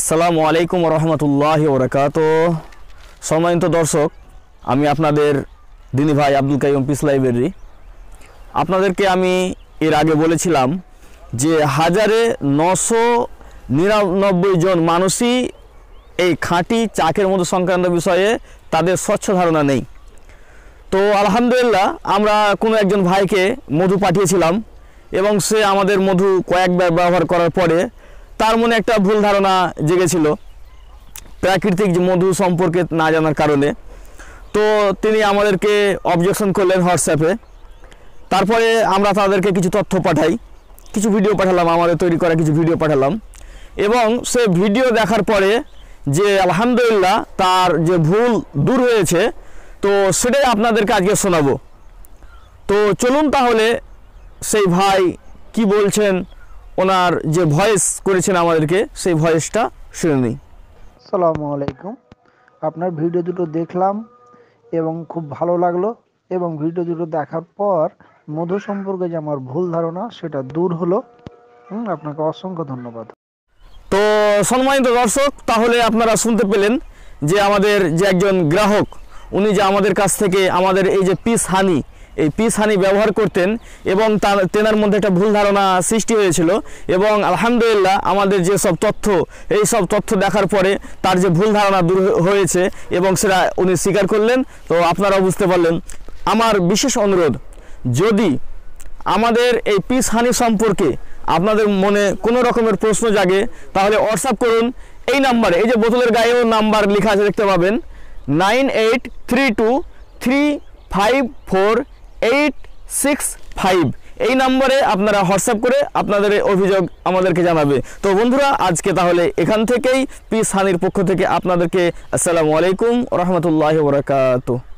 আসসালামু আলাইকুম রহমতুল্লাহ ওরাকাত সম্মানিত দর্শক আমি আপনাদের দিনী ভাই আব্দুল কাইম পিস লাইব্রেরি আপনাদেরকে আমি এর আগে বলেছিলাম যে হাজারে নশো নিরানব্বই জন মানুষই এই খাঁটি চাকের মতো সংক্রান্ত বিষয়ে তাদের স্বচ্ছ ধারণা নেই তো আলহামদুলিল্লাহ আমরা কোনো একজন ভাইকে মধু পাঠিয়েছিলাম এবং সে আমাদের মধু কয়েকবার ব্যবহার করার পরে তার মনে একটা ভুল ধারণা জেগেছিল প্রাকৃতিক মধু সম্পর্কে না জানার কারণে তো তিনি আমাদেরকে অবজেকশন করলেন হোয়াটসঅ্যাপে তারপরে আমরা তাদেরকে কিছু তথ্য পাঠাই কিছু ভিডিও পাঠালাম আমাদের তৈরি করা কিছু ভিডিও পাঠালাম এবং সে ভিডিও দেখার পরে যে আলহামদুলিল্লাহ তার যে ভুল দূর হয়েছে তো সেটাই আপনাদেরকে আজকে শোনাবো তো চলুন তাহলে সেই ভাই কি বলছেন ওনার যে ভয়েস করেছেন আমাদেরকে সেই ভয়েসটা শুনে নিই সালামু আলাইকুম আপনার ভিডিও দুটো দেখলাম এবং খুব ভালো লাগলো এবং ভিডিও দুটো দেখার পর মধু সম্পর্কে যে আমার ভুল ধারণা সেটা দূর হলো আপনাকে অসংখ্য ধন্যবাদ তো সম্মানিত দর্শক তাহলে আপনারা শুনতে পেলেন যে আমাদের যে একজন গ্রাহক উনি যে আমাদের কাছ থেকে আমাদের এই যে পিস হানি এই পিস হানি ব্যবহার করতেন এবং তার তেনার মধ্যে একটা ভুল ধারণা সৃষ্টি হয়েছিল এবং আলহামদুলিল্লাহ আমাদের যে সব তথ্য এই সব তথ্য দেখার পরে তার যে ভুল ধারণা দূর হয়েছে এবং সেটা উনি স্বীকার করলেন তো আপনারাও বুঝতে পারলেন আমার বিশেষ অনুরোধ যদি আমাদের এই পিস হানি সম্পর্কে আপনাদের মনে কোনো রকমের প্রশ্ন জাগে তাহলে হোয়াটসঅ্যাপ করুন এই নাম্বারে এই যে বোতলের গায়েও নাম্বার লেখা আছে দেখতে পাবেন nine eight three two three five four eight six five এই নম্বরে আপনারা হোয়াটসঅ্যাপ করে আপনাদের অভিযোগ আমাদেরকে জানাবে তো বন্ধুরা আজকে তাহলে এখান থেকেই পি সানির পক্ষ থেকে আপনাদেরকে আসসালামু আলাইকুম রহমতুল্লাহ বরাকাতু